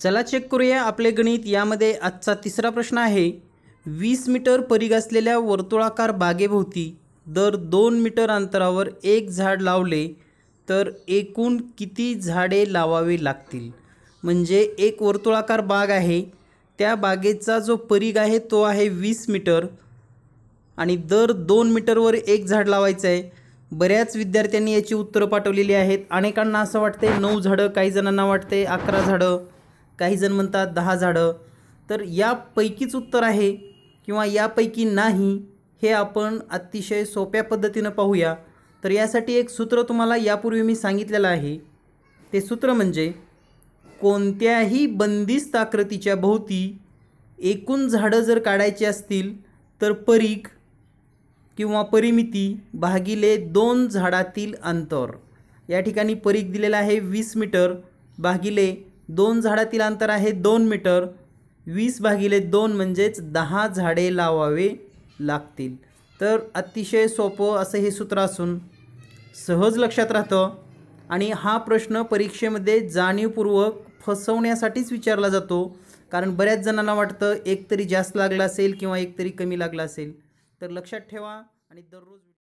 चला चेक करूया आपले गणित यामध्ये आजचा तिसरा प्रश्न आहे वीस मीटर परीघ असलेल्या वर्तुळाकार बागेभोवती दर दोन मीटर अंतरावर एक झाड लावले तर एकूण किती झाडे लावावे लागतील म्हणजे एक वर्तुळाकार बाग आहे त्या बागेचा जो परीघ आहे तो आहे वीस मीटर आणि दर दोन मीटरवर एक झाड लावायचं आहे बऱ्याच विद्यार्थ्यांनी याची उत्तरं पाठवलेली आहेत अनेकांना असं वाटते नऊ झाडं काही जणांना वाटते अकरा झाडं काही जण म्हणतात दहा झाडं तर यापैकीच उत्तर आहे किंवा यापैकी नाही हे आपण अतिशय सोप्या पद्धतीनं पाहूया तर यासाठी एक सूत्र तुम्हाला यापूर्वी मी सांगितलेलं आहे ते सूत्र म्हणजे कोणत्याही बंदिस्त आकृतीच्या भोवती एकूण झाडं जर काढायची असतील तर परीख किंवा परिमिती भागिले दोन झाडातील अंतर या ठिकाणी परीख दिलेला आहे वीस मीटर भागिले दोन झाडातील अंतर आहे दोन मीटर वीस भागिले दोन म्हणजेच दहा झाडे लावावे लागतील तर अतिशय सोपं असं हे सूत्र असून सहज लक्षात राहतं आणि हा प्रश्न परीक्षेमध्ये जाणीवपूर्वक फसवण्यासाठीच विचारला जातो कारण बऱ्याच जणांना वाटतं एकतरी जास्त लागलं असेल किंवा एकतरी कमी लागला असेल तर लक्षात ठेवा आणि दररोज